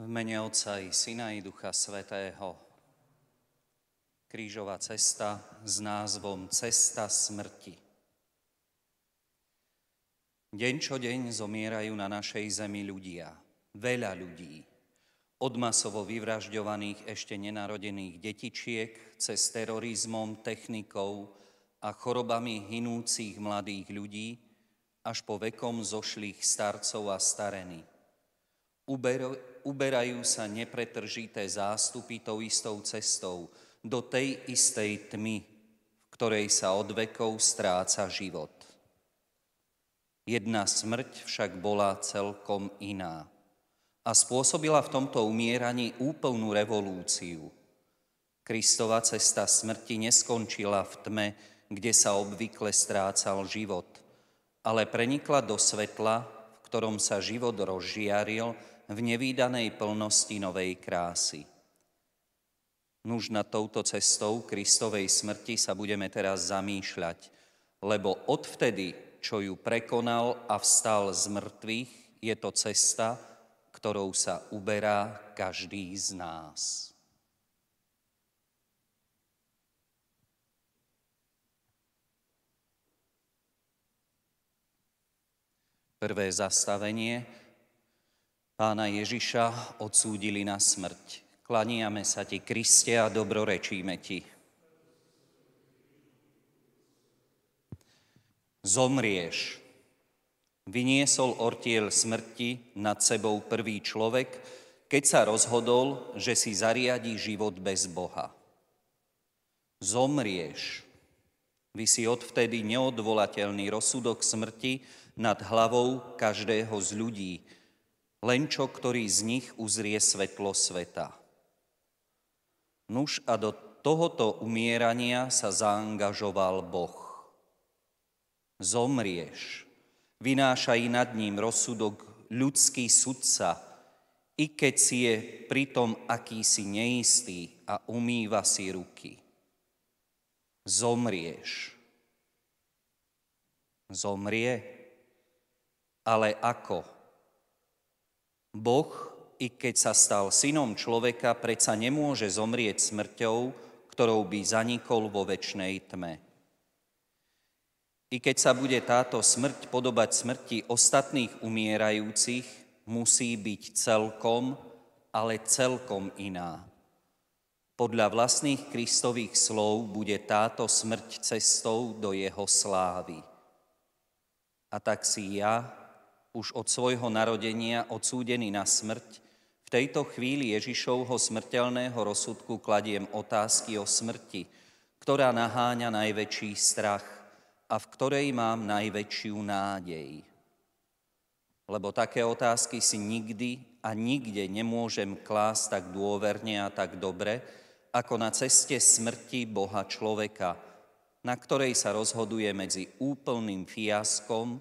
V mene Otca i Syna i Ducha Svetého. Krížová cesta s názvom Cesta smrti. Deň čo deň zomierajú na našej zemi ľudia. Veľa ľudí. Od masovo vyvražďovaných ešte nenarodených detičiek cez terorizmom, technikou a chorobami hinúcich mladých ľudí až po vekom zošlých starcov a starení uberajú sa nepretržité zástupy tou istou cestou do tej istej tmy, v ktorej sa od vekov stráca život. Jedna smrť však bola celkom iná a spôsobila v tomto umieraní úplnú revolúciu. Kristova cesta smrti neskončila v tme, kde sa obvykle strácal život, ale prenikla do svetla, v ktorom sa život rozžiaril v nevýdanej plnosti novej krásy. Nuž nad touto cestou Kristovej smrti sa budeme teraz zamýšľať, lebo odvtedy, čo ju prekonal a vstal z mŕtvych, je to cesta, ktorou sa uberá každý z nás. Prvé zastavenie Pána Ježiša odsúdili na smrť. Klaniame sa Ti, Kriste, a dobrorečíme Ti. Zomrieš. Vyniesol ortiel smrti nad sebou prvý človek, keď sa rozhodol, že si zariadi život bez Boha. Zomrieš. si odvtedy neodvolateľný rozsudok smrti nad hlavou každého z ľudí, len čo ktorý z nich uzrie svetlo sveta. Nuž a do tohoto umierania sa zaangažoval Boh. Zomrieš, vynášaj nad ním rozsudok ľudský sudca, i keď si je pritom akýsi neistý a umýva si ruky. Zomrieš. Zomrie, ale ako? Boh, i keď sa stal synom človeka, predsa nemôže zomrieť smrťou, ktorou by zanikol vo väčšnej tme. I keď sa bude táto smrť podobať smrti ostatných umierajúcich, musí byť celkom, ale celkom iná. Podľa vlastných Kristových slov bude táto smrť cestou do jeho slávy. A tak si ja, už od svojho narodenia odsúdený na smrť, v tejto chvíli Ježišovho smrteľného rozsudku kladiem otázky o smrti, ktorá naháňa najväčší strach a v ktorej mám najväčšiu nádej. Lebo také otázky si nikdy a nikde nemôžem klásť tak dôverne a tak dobre, ako na ceste smrti Boha človeka, na ktorej sa rozhoduje medzi úplným fiaskom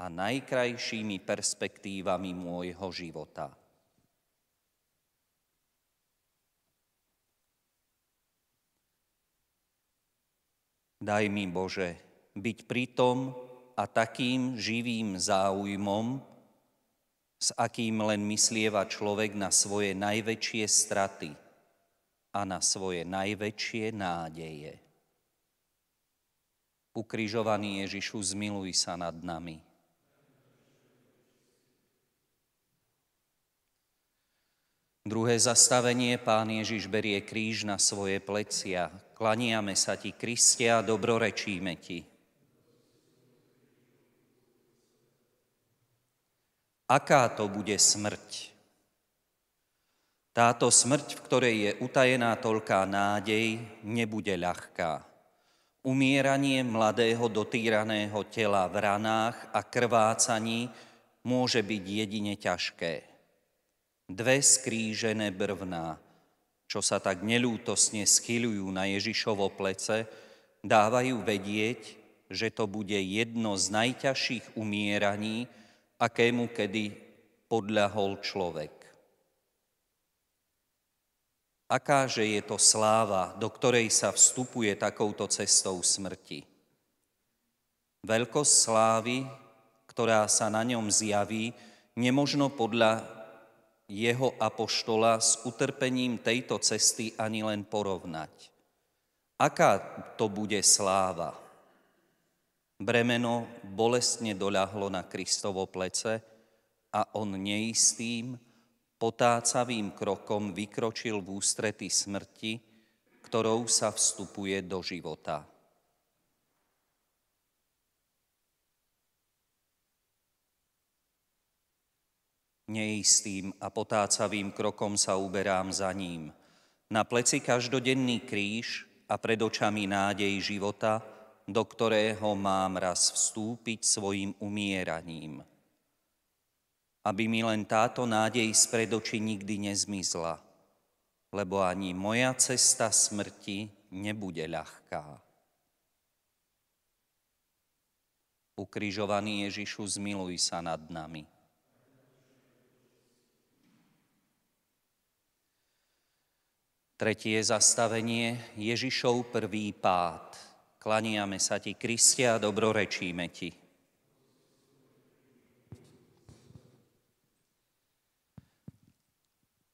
a najkrajšími perspektívami môjho života. Daj mi, Bože, byť pritom a takým živým záujmom, s akým len myslieva človek na svoje najväčšie straty a na svoje najväčšie nádeje. Ukrižovaný Ježišu, zmiluj sa nad nami. Druhé zastavenie, pán Ježiš berie kríž na svoje plecia. Klaniame sa ti, Kristia, dobrorečíme ti. Aká to bude smrť? Táto smrť, v ktorej je utajená toľká nádej, nebude ľahká. Umieranie mladého dotýraného tela v ranách a krvácaní môže byť jedine ťažké dve skrížené brvná, čo sa tak nelútosne schyľujú na Ježišovo plece, dávajú vedieť, že to bude jedno z najťažších umieraní, akému kedy podľahol človek. Akáže je to sláva, do ktorej sa vstupuje takouto cestou smrti. Veľkosť slávy, ktorá sa na ňom zjaví, nemožno podľa jeho apoštola s utrpením tejto cesty ani len porovnať. Aká to bude sláva? Bremeno bolestne doľahlo na Kristovo plece a on neistým, potácavým krokom vykročil v ústrety smrti, ktorou sa vstupuje do života. Neistým a potácavým krokom sa uberám za ním. Na pleci každodenný kríž a pred očami nádej života, do ktorého mám raz vstúpiť svojim umieraním. Aby mi len táto nádej spred očí nikdy nezmizla, lebo ani moja cesta smrti nebude ľahká. Ukrižovaný Ježišu, zmiluj sa nad nami. Tretie zastavenie, Ježišov prvý pád. Klaniame sa ti, Kristia, a dobrorečíme ti.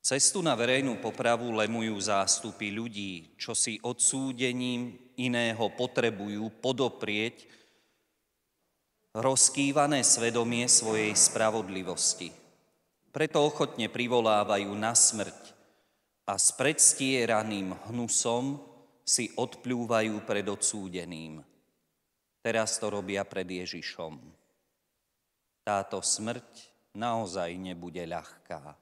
Cestu na verejnú popravu lemujú zástupy ľudí, čo si odsúdením iného potrebujú podoprieť rozkývané svedomie svojej spravodlivosti. Preto ochotne privolávajú na smrť a s predstieraným hnusom si odplúvajú pred odsúdeným. Teraz to robia pred Ježišom. Táto smrť naozaj nebude ľahká.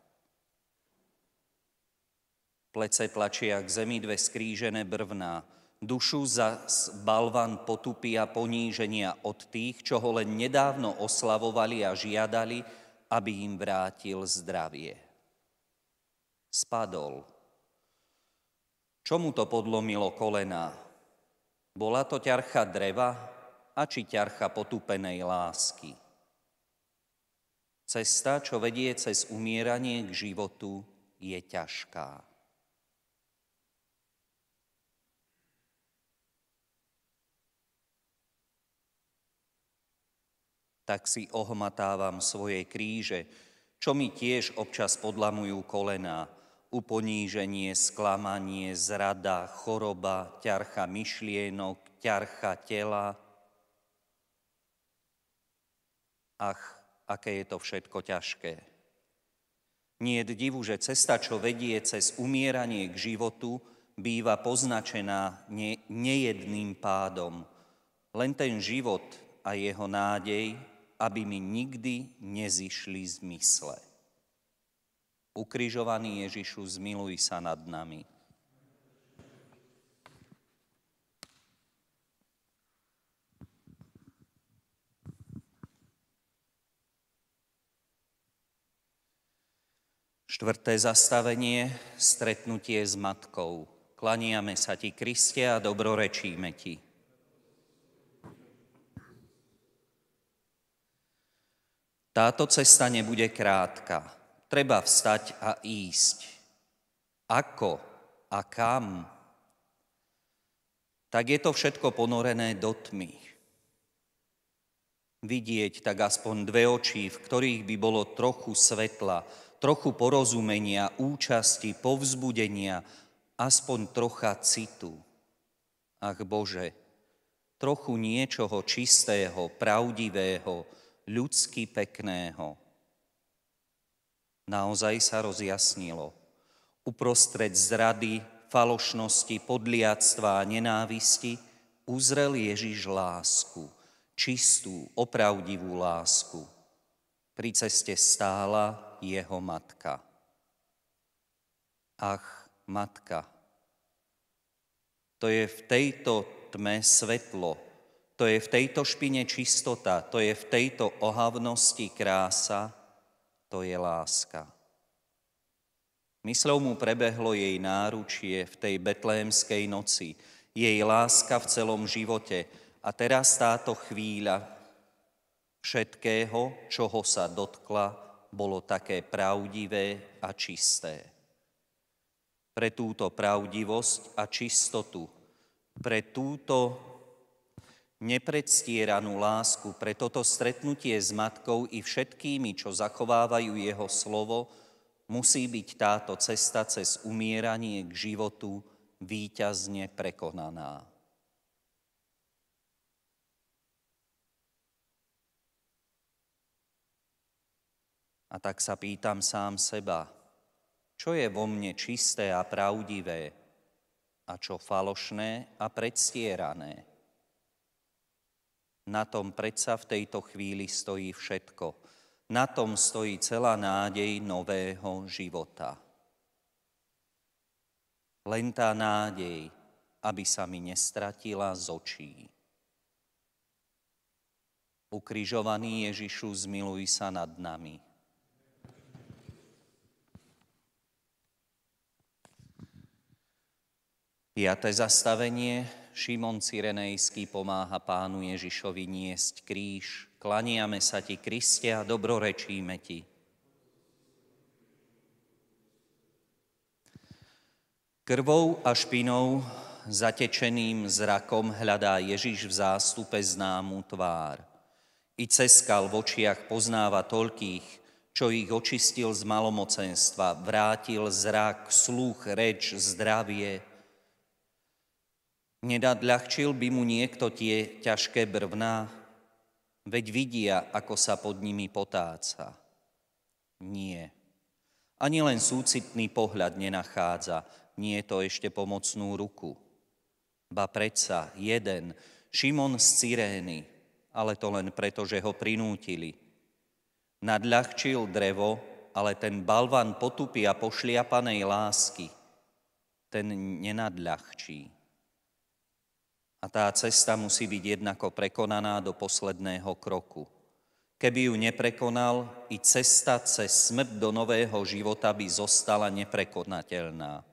Plece tlačia k zemi dve skrížené brvná, dušu za balvan potupia poníženia od tých, čo ho len nedávno oslavovali a žiadali, aby im vrátil zdravie. Spadol čo mu to podlomilo kolená? Bola to ťarcha dreva a či ťarcha potupenej lásky? Cesta, čo vedie cez umieranie k životu, je ťažká. Tak si ohmatávam svoje kríže, čo mi tiež občas podlamujú kolená, uponíženie, sklamanie, zrada, choroba, ťarcha myšlienok, ťarcha tela. Ach, aké je to všetko ťažké. Nie je divu, že cesta, čo vedie cez umieranie k životu, býva poznačená ne, nejedným pádom. Len ten život a jeho nádej, aby mi nikdy nezišli z mysle. Ukrižovaný Ježišu, zmiluj sa nad nami. Štvrté zastavenie, stretnutie s matkou. Klaniame sa ti, Kriste, a dobrorečíme ti. Táto cesta nebude krátka treba vstať a ísť. Ako a kam? Tak je to všetko ponorené do tmy. Vidieť tak aspoň dve oči, v ktorých by bolo trochu svetla, trochu porozumenia, účasti, povzbudenia, aspoň trocha citu. Ach Bože, trochu niečoho čistého, pravdivého, ľudsky pekného – Naozaj sa rozjasnilo. Uprostred zrady, falošnosti, podliactva a nenávisti uzrel Ježiš lásku, čistú, opravdivú lásku. Pri ceste stála jeho matka. Ach, matka. To je v tejto tme svetlo, to je v tejto špine čistota, to je v tejto ohavnosti krása, to je láska. Mysľou mu prebehlo jej náručie v tej betlémskej noci, jej láska v celom živote a teraz táto chvíľa všetkého, čoho sa dotkla, bolo také pravdivé a čisté. Pre túto pravdivosť a čistotu, pre túto nepredstieranú lásku pre toto stretnutie s matkou i všetkými, čo zachovávajú jeho slovo, musí byť táto cesta cez umieranie k životu výťazne prekonaná. A tak sa pýtam sám seba, čo je vo mne čisté a pravdivé a čo falošné a predstierané. Na tom predsa v tejto chvíli stojí všetko. Na tom stojí celá nádej nového života. Len tá nádej, aby sa mi nestratila z očí. Ukrižovaný Ježišu, zmiluj sa nad nami. Piaté zastavenie Šimon Cyrenejský pomáha pánu Ježišovi niesť kríž. Klaniame sa ti, Kriste, a dobrorečíme ti. Krvou a špinou zatečeným zrakom hľadá Ježiš v zástupe známu tvár. I ceskal v očiach poznáva toľkých, čo ich očistil z malomocenstva, vrátil zrak, sluch, reč, zdravie, Nedadľahčil by mu niekto tie ťažké brvná, veď vidia, ako sa pod nimi potáca. Nie. Ani len súcitný pohľad nenachádza, nie je to ešte pomocnú ruku. Ba predsa jeden, Šimon z Cyrény, ale to len preto, že ho prinútili. Nadľahčil drevo, ale ten balvan potupia pošliapanej lásky. Ten nenadľahčí. A tá cesta musí byť jednako prekonaná do posledného kroku. Keby ju neprekonal, i cesta cez smrť do nového života by zostala neprekonateľná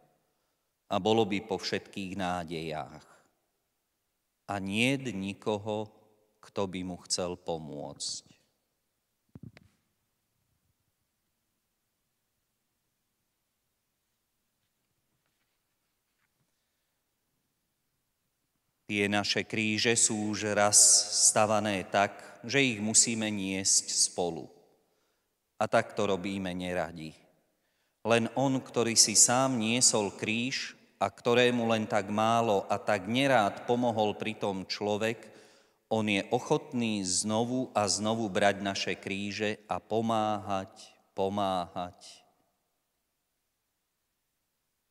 a bolo by po všetkých nádejách. A nie nikoho, kto by mu chcel pomôcť. Tie naše kríže sú už raz stavané tak, že ich musíme niesť spolu. A tak to robíme neradi. Len on, ktorý si sám niesol kríž a ktorému len tak málo a tak nerád pomohol pri tom človek, on je ochotný znovu a znovu brať naše kríže a pomáhať, pomáhať,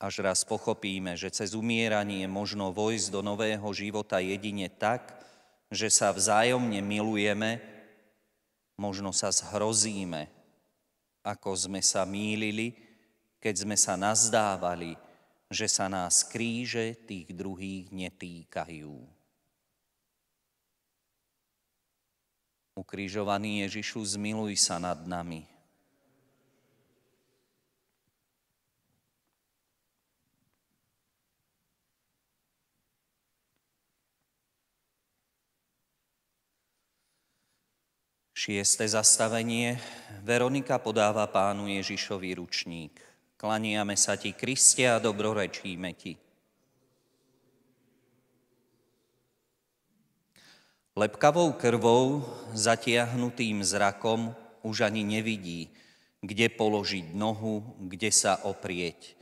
až raz pochopíme, že cez umieranie možno vojsť do nového života jedine tak, že sa vzájomne milujeme, možno sa zhrozíme, ako sme sa mýlili, keď sme sa nazdávali, že sa nás kríže tých druhých netýkajú. Ukrižovaný Ježišu, zmiluj sa nad nami. Šieste zastavenie. Veronika podáva pánu Ježišovi ručník. Klaniame sa ti, Kriste, a dobrorečíme ti. Lepkavou krvou, zatiahnutým zrakom, už ani nevidí, kde položiť nohu, kde sa oprieť.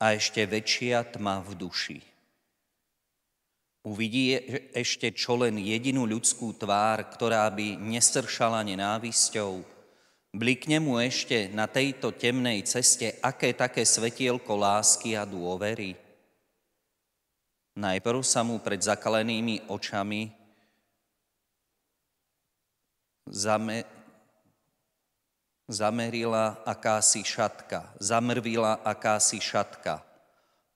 A ešte väčšia tma v duši. Uvidí ešte čo len jedinú ľudskú tvár, ktorá by nesršala nenávisťou. Blikne mu ešte na tejto temnej ceste aké také svetielko lásky a dôvery. Najprv sa mu pred zakalenými očami zame, zamerila akási šatka, zamrvila akási šatka –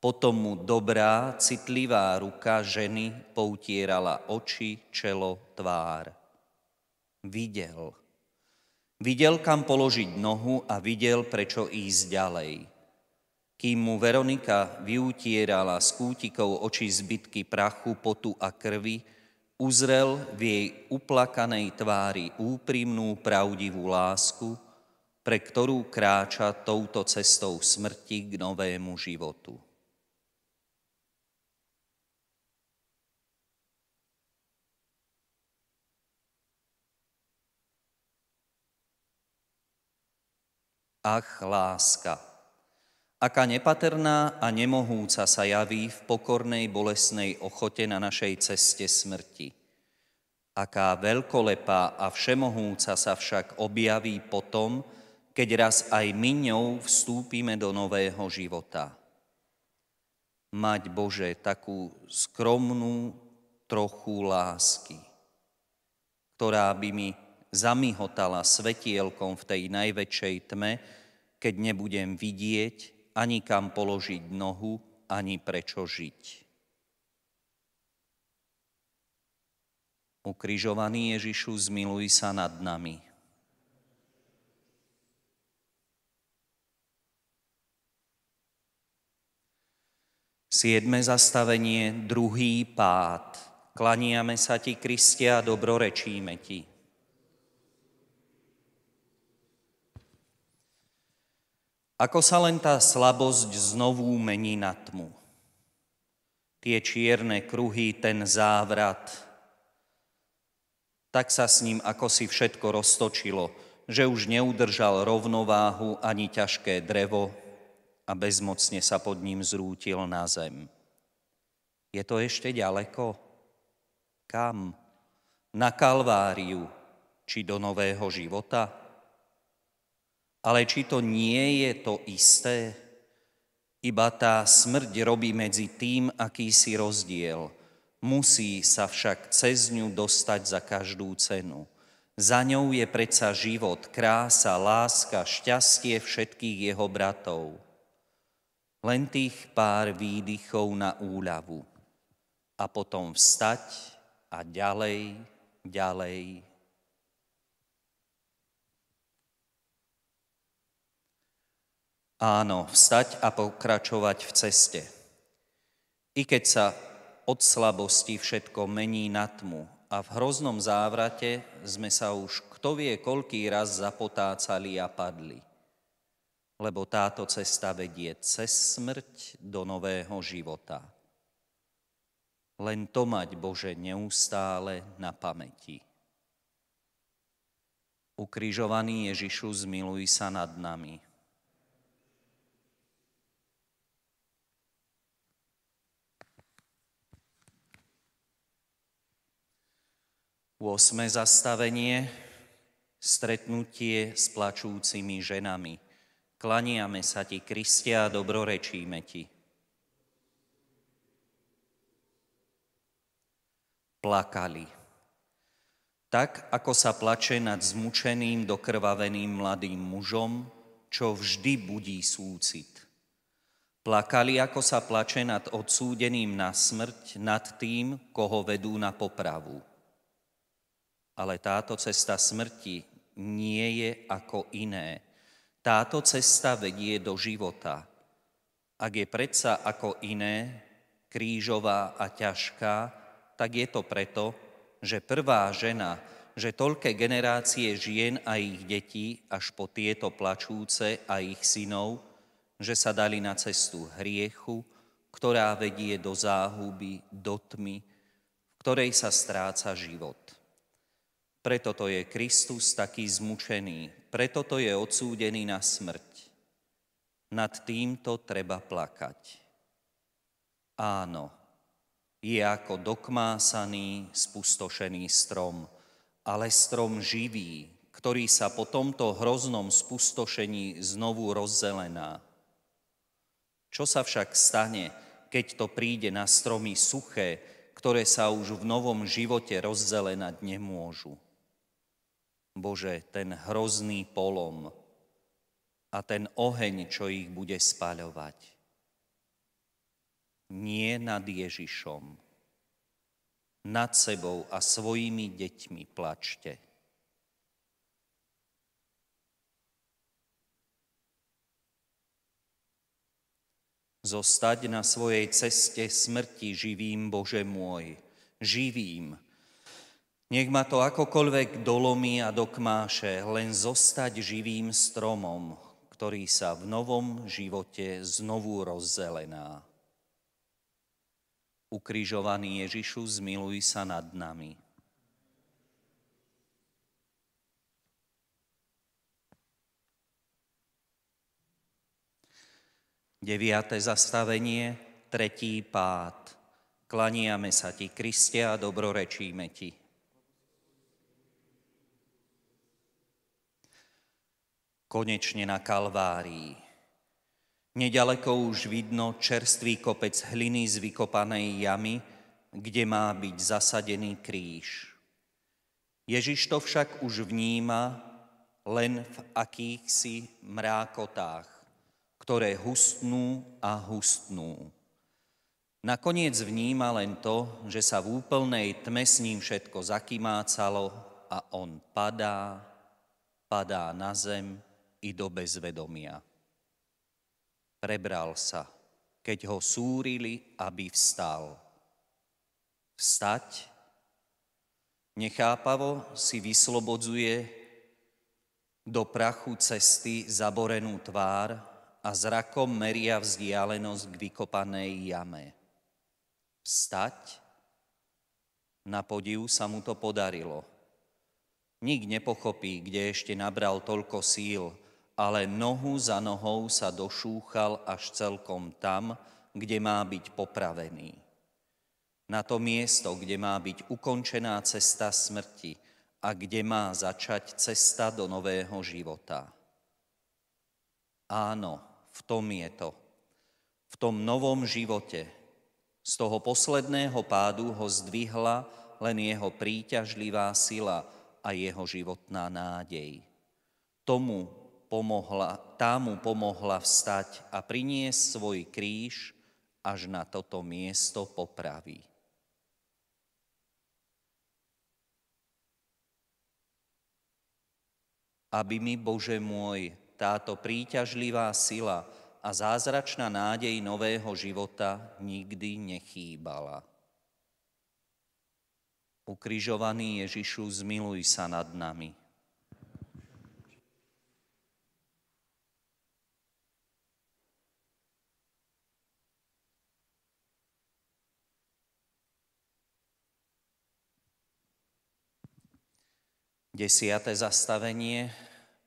potom mu dobrá, citlivá ruka ženy poutierala oči, čelo, tvár. Videl. Videl, kam položiť nohu a videl, prečo ísť ďalej. Kým mu Veronika vyutierala z kútikov oči zbytky prachu, potu a krvi, uzrel v jej uplakanej tvári úprimnú pravdivú lásku, pre ktorú kráča touto cestou smrti k novému životu. ach láska. Aká nepatrná a nemohúca sa javí v pokornej bolesnej ochote na našej ceste smrti. Aká veľkolepá a všemohúca sa však objaví potom, keď raz aj my ňou vstúpime do nového života. Mať Bože takú skromnú trochu lásky, ktorá by mi zamihotala svetielkom v tej najväčšej tme, keď nebudem vidieť, ani kam položiť nohu, ani prečo žiť. Ukrižovaný Ježišu, zmiluj sa nad nami. Siedme zastavenie, druhý pád. Klaniame sa Ti, Kristia, a dobrorečíme Ti. Ako sa len tá slabosť znovu mení na tmu. Tie čierne kruhy, ten závrat, tak sa s ním ako si všetko roztočilo, že už neudržal rovnováhu ani ťažké drevo a bezmocne sa pod ním zrútil na zem. Je to ešte ďaleko? Kam? Na Kalváriu či do nového života? Ale či to nie je to isté? Iba tá smrť robí medzi tým akýsi rozdiel. Musí sa však cez ňu dostať za každú cenu. Za ňou je predsa život, krása, láska, šťastie všetkých jeho bratov. Len tých pár výdychov na úľavu. A potom vstať a ďalej, ďalej, Áno, vstať a pokračovať v ceste. I keď sa od slabosti všetko mení na tmu a v hroznom závrate sme sa už kto vie koľký raz zapotácali a padli. Lebo táto cesta vedie cez smrť do nového života. Len to mať, Bože, neustále na pamäti. Ukrižovaný Ježišu, zmiluj sa nad nami. 8. zastavenie, stretnutie s plačúcimi ženami. Klaniame sa ti, Kristia, a dobrorečíme ti. Plakali. Tak, ako sa plače nad zmučeným, dokrvaveným mladým mužom, čo vždy budí súcit. Plakali, ako sa plače nad odsúdeným na smrť, nad tým, koho vedú na popravu ale táto cesta smrti nie je ako iné. Táto cesta vedie do života. Ak je predsa ako iné, krížová a ťažká, tak je to preto, že prvá žena, že toľké generácie žien a ich detí, až po tieto plačúce a ich synov, že sa dali na cestu hriechu, ktorá vedie do záhuby, do tmy, v ktorej sa stráca život. Preto to je Kristus taký zmučený, preto to je odsúdený na smrť. Nad týmto treba plakať. Áno, je ako dokmásaný, spustošený strom, ale strom živý, ktorý sa po tomto hroznom spustošení znovu rozzelená. Čo sa však stane, keď to príde na stromy suché, ktoré sa už v novom živote rozzelenať nemôžu? Bože, ten hrozný polom a ten oheň, čo ich bude spaľovať. Nie nad Ježišom, nad sebou a svojimi deťmi plačte. Zostať na svojej ceste smrti živým Bože môj, živým, nech ma to akokoľvek dolomí a dokmáše, len zostať živým stromom, ktorý sa v novom živote znovu rozzelená. Ukrižovaný Ježišu, zmiluj sa nad nami. Deviate zastavenie, tretí pád. Klaniame sa Ti, Kristia, a dobrorečíme Ti. konečne na Kalvárii. Nedaleko už vidno čerstvý kopec hliny z vykopanej jamy, kde má byť zasadený kríž. Ježiš to však už vníma len v akýchsi mrákotách, ktoré hustnú a hustnú. Nakoniec vníma len to, že sa v úplnej tme s ním všetko zakymácalo a on padá, padá na zem i do bezvedomia. Prebral sa, keď ho súrili, aby vstal. Vstať nechápavo si vyslobodzuje do prachu cesty zaborenú tvár a zrakom meria vzdialenosť k vykopanej jame. Vstať? Na podiv sa mu to podarilo. Nik nepochopí, kde ešte nabral toľko síl, ale nohu za nohou sa došúchal až celkom tam, kde má byť popravený. Na to miesto, kde má byť ukončená cesta smrti a kde má začať cesta do nového života. Áno, v tom je to. V tom novom živote. Z toho posledného pádu ho zdvihla len jeho príťažlivá sila a jeho životná nádej. Tomu pomohla, tá mu pomohla vstať a priniesť svoj kríž až na toto miesto popraví. Aby mi, Bože môj, táto príťažlivá sila a zázračná nádej nového života nikdy nechýbala. Ukrižovaný Ježišu, zmiluj sa nad nami. Desiate zastavenie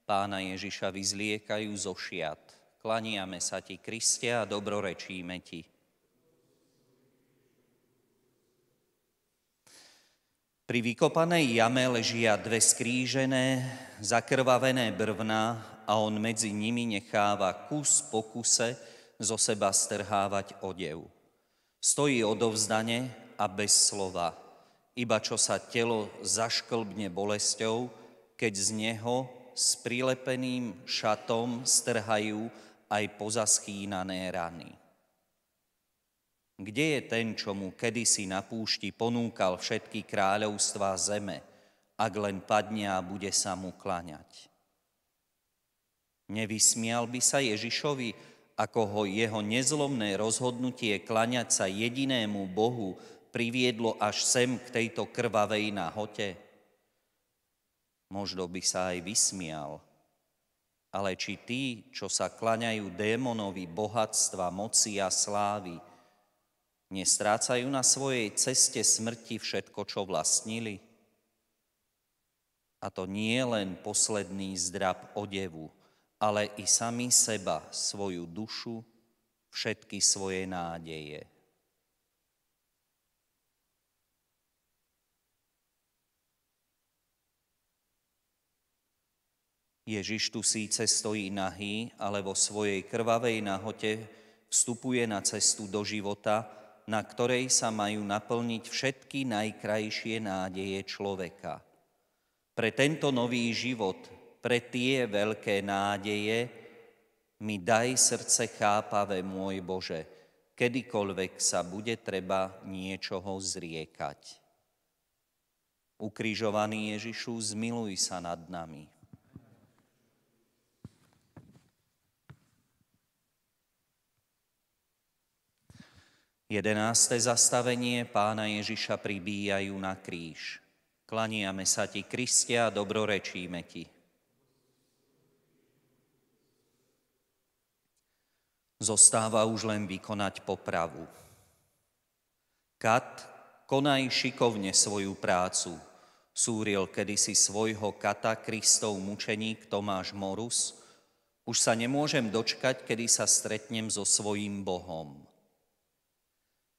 pána Ježiša vyzliekajú zo šiat. Klaniame sa ti, Kriste, a dobrorečíme ti. Pri vykopanej jame ležia dve skrížené, zakrvavené brvná a on medzi nimi necháva kus po kuse zo seba strhávať odev. Stojí odovzdane a bez slova iba čo sa telo zašklbne bolesťou, keď z neho s prilepeným šatom strhajú aj pozaschýnané rany. Kde je ten, čo mu kedysi na púšti ponúkal všetky kráľovstvá zeme, ak len padne a bude sa mu klaňať? Nevysmial by sa Ježišovi, ako ho jeho nezlomné rozhodnutie klaňať sa jedinému Bohu, priviedlo až sem k tejto krvavej nahote? Možno by sa aj vysmial. Ale či tí, čo sa klaňajú démonovi bohatstva, moci a slávy, nestrácajú na svojej ceste smrti všetko, čo vlastnili? A to nie len posledný zdrab odevu, ale i sami seba, svoju dušu, všetky svoje nádeje. Ježiš tu síce stojí nahý, ale vo svojej krvavej nahote vstupuje na cestu do života, na ktorej sa majú naplniť všetky najkrajšie nádeje človeka. Pre tento nový život, pre tie veľké nádeje, mi daj srdce chápavé, môj Bože, kedykoľvek sa bude treba niečoho zriekať. Ukrižovaný Ježišu, zmiluj sa nad nami. Jedenáste zastavenie pána Ježiša pribíjajú na kríž. Klaniame sa ti, Kristia, a dobrorečíme ti. Zostáva už len vykonať popravu. Kat, konaj šikovne svoju prácu, súril kedysi svojho kata Kristov mučeník Tomáš Morus, už sa nemôžem dočkať, kedy sa stretnem so svojím Bohom.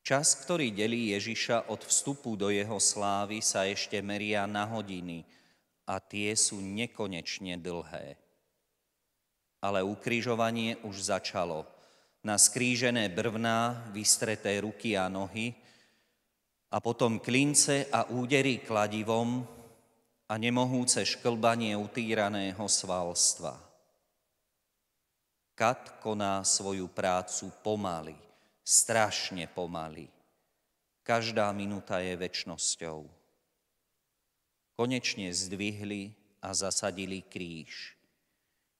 Čas, ktorý delí Ježiša od vstupu do jeho slávy, sa ešte meria na hodiny a tie sú nekonečne dlhé. Ale ukrižovanie už začalo. Na skrížené brvná, vystreté ruky a nohy, a potom klince a údery kladivom a nemohúce šklbanie utíraného svalstva. Kat koná svoju prácu pomaly strašne pomaly. Každá minúta je väčnosťou. Konečne zdvihli a zasadili kríž.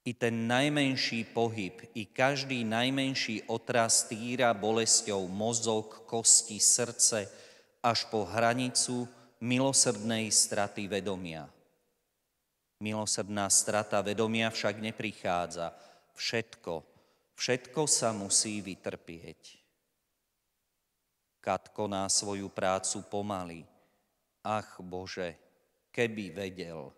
I ten najmenší pohyb, i každý najmenší otras týra bolesťou mozog, kosti, srdce až po hranicu milosrdnej straty vedomia. Milosrdná strata vedomia však neprichádza. Všetko, všetko sa musí vytrpieť. Kat koná svoju prácu pomaly. Ach Bože, keby vedel.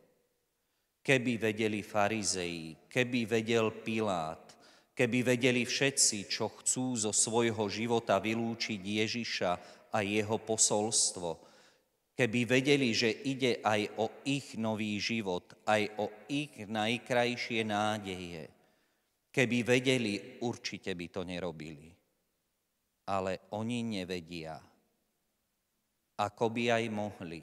Keby vedeli farizei, keby vedel Pilát, keby vedeli všetci, čo chcú zo svojho života vylúčiť Ježiša a jeho posolstvo – keby vedeli, že ide aj o ich nový život, aj o ich najkrajšie nádeje. Keby vedeli, určite by to nerobili ale oni nevedia, ako by aj mohli.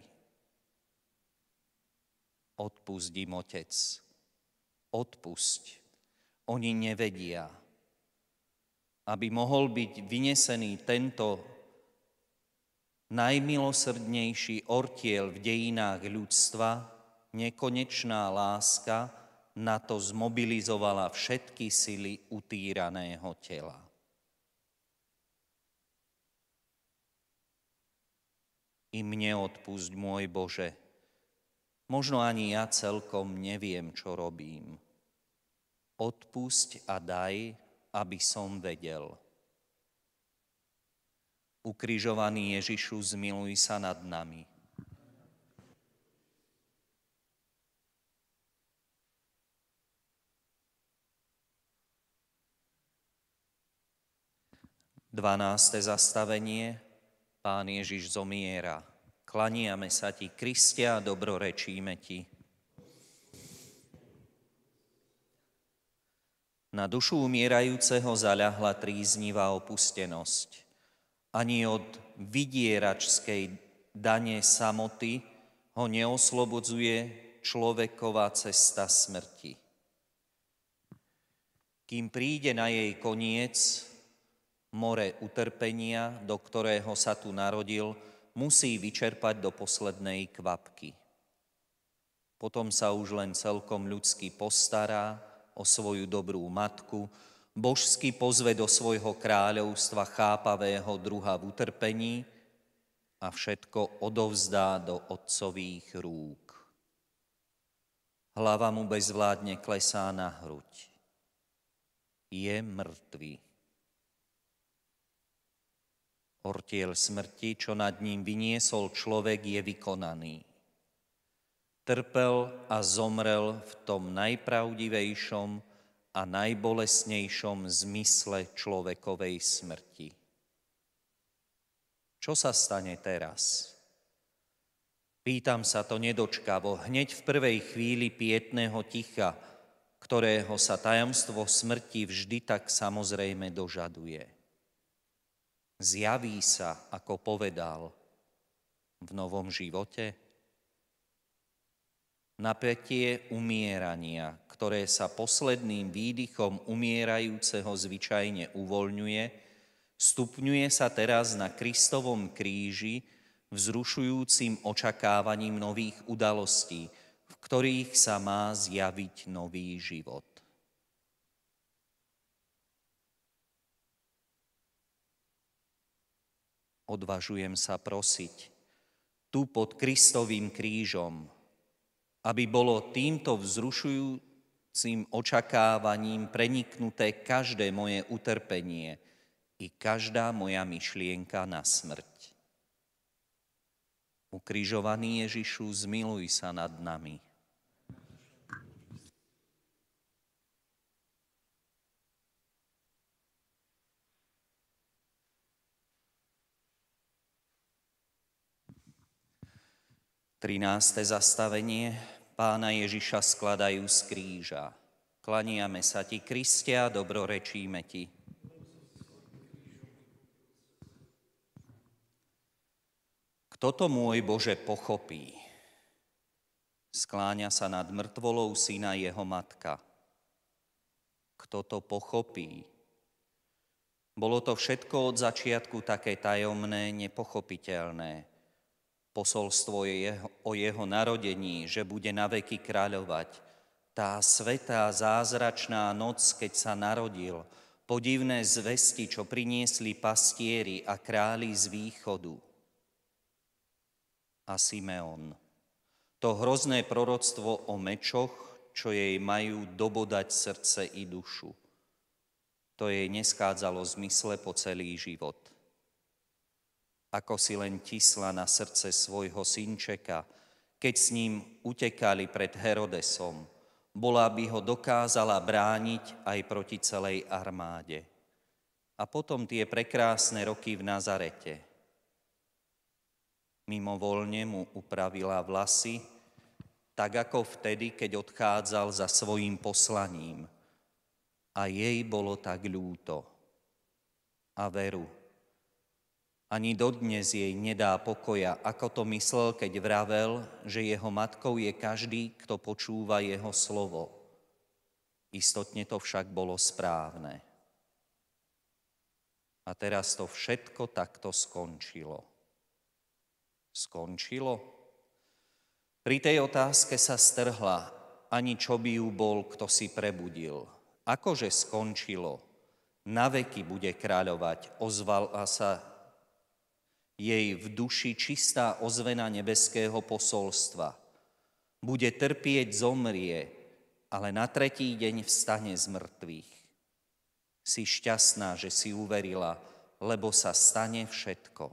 Odpust im, Otec, odpusť. Oni nevedia, aby mohol byť vynesený tento najmilosrdnejší ortiel v dejinách ľudstva, nekonečná láska na to zmobilizovala všetky sily utíraného tela. i mne odpúsť, môj Bože. Možno ani ja celkom neviem, čo robím. Odpusť a daj, aby som vedel. Ukrižovaný Ježišu, zmiluj sa nad nami. Dvanáste zastavenie. Pán Ježiš zomiera. Klaniame sa ti, Kristia, a dobrorečíme ti. Na dušu umierajúceho zaľahla tríznivá opustenosť. Ani od vydieračskej dane samoty ho neoslobodzuje človeková cesta smrti. Kým príde na jej koniec, more utrpenia, do ktorého sa tu narodil, musí vyčerpať do poslednej kvapky. Potom sa už len celkom ľudský postará o svoju dobrú matku, božsky pozve do svojho kráľovstva chápavého druha v utrpení a všetko odovzdá do otcových rúk. Hlava mu bezvládne klesá na hruď. Je mŕtvý. Ortiel smrti, čo nad ním vyniesol človek, je vykonaný. Trpel a zomrel v tom najpravdivejšom a najbolesnejšom zmysle človekovej smrti. Čo sa stane teraz? Pýtam sa to nedočkavo, hneď v prvej chvíli pietného ticha, ktorého sa tajomstvo smrti vždy tak samozrejme dožaduje zjaví sa, ako povedal, v novom živote? Napätie umierania, ktoré sa posledným výdychom umierajúceho zvyčajne uvoľňuje, stupňuje sa teraz na Kristovom kríži vzrušujúcim očakávaním nových udalostí, v ktorých sa má zjaviť nový život. odvažujem sa prosiť, tu pod Kristovým krížom, aby bolo týmto vzrušujúcim očakávaním preniknuté každé moje utrpenie i každá moja myšlienka na smrť. Ukrižovaný Ježišu, zmiluj sa nad nami. 13. zastavenie pána Ježiša skladajú z kríža. Klaniame sa ti, Kristia, dobrorečíme ti. Kto to môj Bože pochopí? Skláňa sa nad mŕtvolou syna jeho matka. Kto to pochopí? Bolo to všetko od začiatku také tajomné, nepochopiteľné Posolstvo je jeho, o jeho narodení, že bude na veky kráľovať. Tá svetá zázračná noc, keď sa narodil, podivné zvesti, čo priniesli pastieri a králi z východu. A Simeon. To hrozné proroctvo o mečoch, čo jej majú dobodať srdce i dušu. To jej neskádzalo zmysle po celý život ako si len tisla na srdce svojho synčeka, keď s ním utekali pred Herodesom. Bola by ho dokázala brániť aj proti celej armáde. A potom tie prekrásne roky v Nazarete. Mimovoľne mu upravila vlasy, tak ako vtedy, keď odchádzal za svojim poslaním. A jej bolo tak ľúto. A veru, ani dodnes jej nedá pokoja, ako to myslel, keď vravel, že jeho matkou je každý, kto počúva jeho slovo. Istotne to však bolo správne. A teraz to všetko takto skončilo. Skončilo? Pri tej otázke sa strhla, ani čo by ju bol, kto si prebudil. Akože skončilo? Na veky bude kráľovať, ozvala sa jej v duši čistá ozvena nebeského posolstva. Bude trpieť, zomrie, ale na tretí deň vstane z mŕtvych. Si šťastná, že si uverila, lebo sa stane všetko.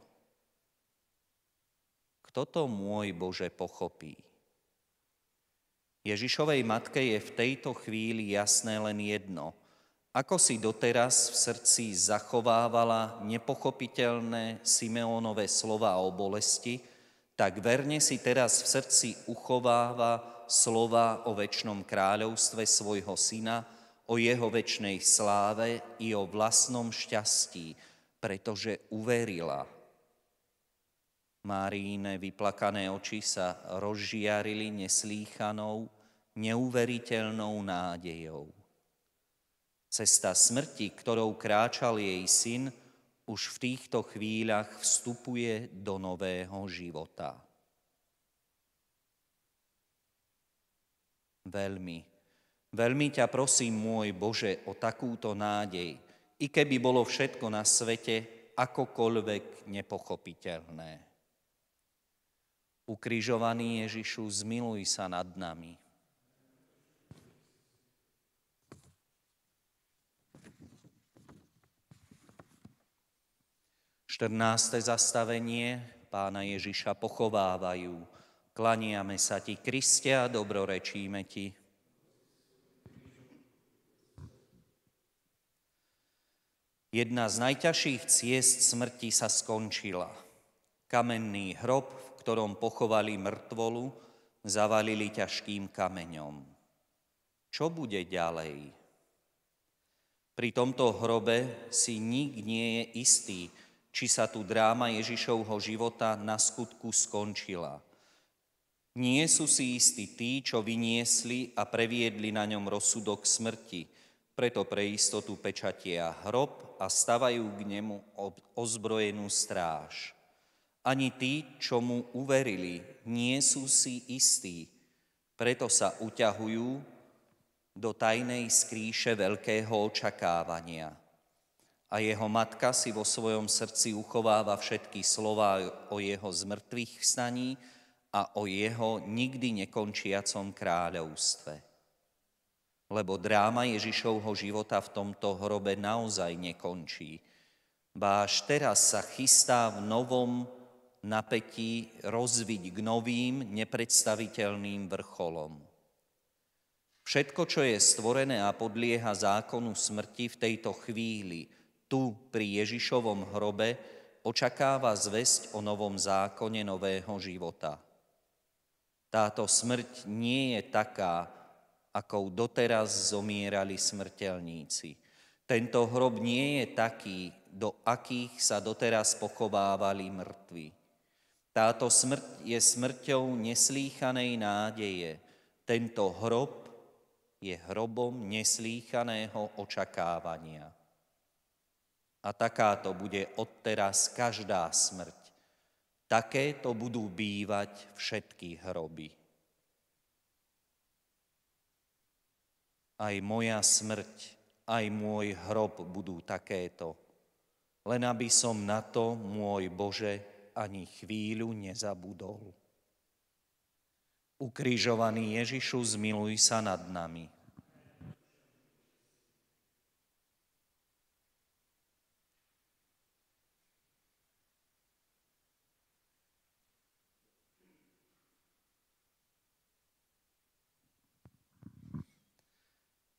Kto to môj Bože pochopí? Ježišovej matke je v tejto chvíli jasné len jedno – ako si doteraz v srdci zachovávala nepochopiteľné Simeonové slova o bolesti, tak verne si teraz v srdci uchováva slova o väčšnom kráľovstve svojho syna, o jeho väčšnej sláve i o vlastnom šťastí, pretože uverila. Máríne vyplakané oči sa rozžiarili neslýchanou, neuveriteľnou nádejou. Cesta smrti, ktorou kráčal jej syn, už v týchto chvíľach vstupuje do nového života. Veľmi, veľmi ťa prosím, môj Bože, o takúto nádej, i keby bolo všetko na svete akokoľvek nepochopiteľné. Ukrižovaný Ježišu, zmiluj sa nad nami. 14. zastavenie pána Ježiša pochovávajú. Klaniame sa ti, Kriste, a dobrorečíme ti. Jedna z najťažších ciest smrti sa skončila. Kamenný hrob, v ktorom pochovali mŕtvolu, zavalili ťažkým kameňom. Čo bude ďalej? Pri tomto hrobe si nik nie je istý, či sa tu dráma Ježišovho života na skutku skončila. Nie sú si istí tí, čo vyniesli a previedli na ňom rozsudok smrti, preto pre istotu pečatia hrob a stavajú k nemu ozbrojenú stráž. Ani tí, čo mu uverili, nie sú si istí, preto sa uťahujú do tajnej skríše veľkého očakávania – a jeho matka si vo svojom srdci uchováva všetky slova o jeho zmrtvých vstaní a o jeho nikdy nekončiacom kráľovstve. Lebo dráma Ježišovho života v tomto hrobe naozaj nekončí. Ba až teraz sa chystá v novom napätí rozviť k novým, nepredstaviteľným vrcholom. Všetko, čo je stvorené a podlieha zákonu smrti v tejto chvíli – tu pri Ježišovom hrobe očakáva zväzť o novom zákone nového života. Táto smrť nie je taká, akou doteraz zomierali smrteľníci. Tento hrob nie je taký, do akých sa doteraz pokovávali mŕtvi. Táto smrť je smrťou neslýchanej nádeje. Tento hrob je hrobom neslýchaného očakávania. A takáto bude odteraz každá smrť. Takéto budú bývať všetky hroby. Aj moja smrť, aj môj hrob budú takéto, len aby som na to, môj Bože, ani chvíľu nezabudol. Ukrižovaný Ježišu, zmiluj sa nad nami.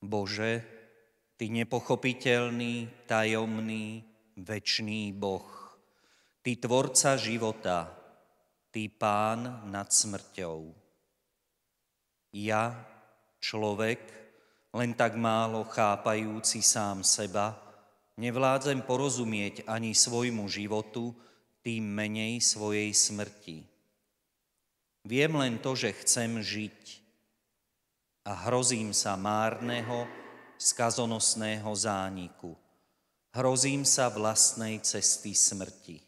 Bože, Ty nepochopiteľný, tajomný, večný Boh, Ty tvorca života, Ty pán nad smrťou. Ja, človek, len tak málo chápajúci sám seba, nevládzem porozumieť ani svojmu životu, tým menej svojej smrti. Viem len to, že chcem žiť, a hrozím sa márneho, skazonosného zániku. Hrozím sa vlastnej cesty smrti.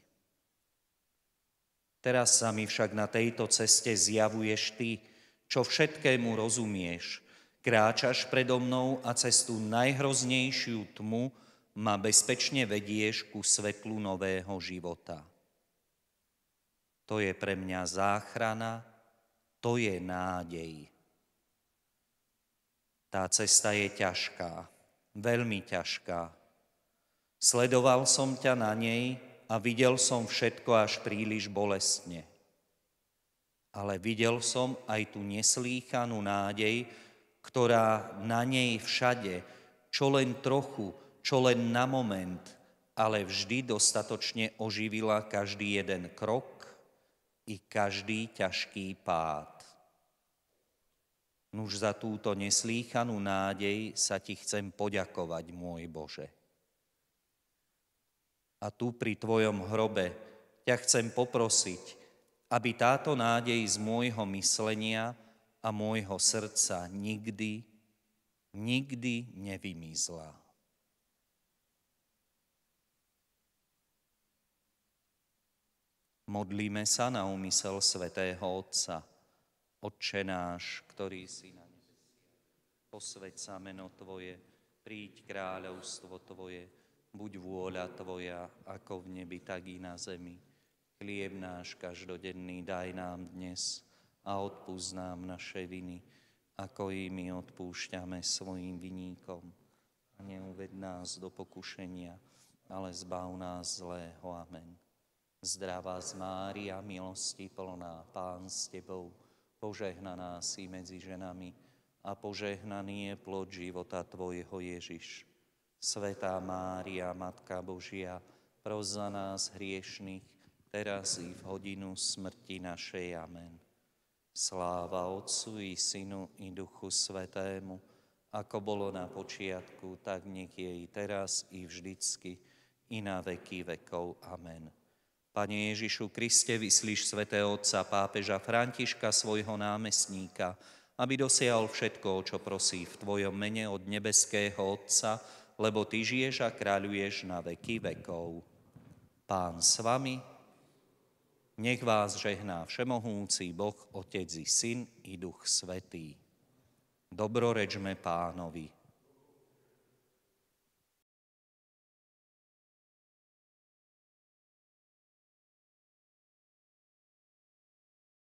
Teraz sa mi však na tejto ceste zjavuješ ty, čo všetkému rozumieš. Kráčaš predo mnou a cestu najhroznejšiu tmu ma bezpečne vedieš ku svetlu nového života. To je pre mňa záchrana, to je nádej. Tá cesta je ťažká, veľmi ťažká. Sledoval som ťa na nej a videl som všetko až príliš bolestne. Ale videl som aj tú neslýchanú nádej, ktorá na nej všade, čo len trochu, čo len na moment, ale vždy dostatočne oživila každý jeden krok i každý ťažký pád. Nuž za túto neslýchanú nádej sa ti chcem poďakovať, môj Bože. A tu pri tvojom hrobe ťa chcem poprosiť, aby táto nádej z môjho myslenia a môjho srdca nikdy, nikdy nevymizla. Modlíme sa na úmysel svätého Otca. Otče náš, ktorý si na nebesiach. Posveď sa meno Tvoje, príď kráľovstvo Tvoje, buď vôľa Tvoja, ako v nebi, tak i na zemi. Chlieb náš každodenný daj nám dnes a odpúsť nám naše viny, ako i my odpúšťame svojim viníkom. A neuved nás do pokušenia, ale zbav nás zlého. Amen. Zdravá z Mária, milosti plná, Pán s Tebou, požehnaná si medzi ženami a požehnaný je plod života Tvojho Ježiš. Svetá Mária, Matka Božia, pros za nás hriešných, teraz i v hodinu smrti našej. Amen. Sláva Otcu i Synu i Duchu Svetému, ako bolo na počiatku, tak nech je i teraz, i vždycky, i na veky vekov. Amen. Pane Ježišu Kriste, vyslíš svätého Otca pápeža Františka, svojho námestníka, aby dosial všetko, čo prosí v Tvojom mene od nebeského Otca, lebo Ty žiješ a kráľuješ na veky vekov. Pán s Vami, nech vás žehná Všemohúci Boh, Otec i Syn i Duch Svetý. Dobrorečme Pánovi.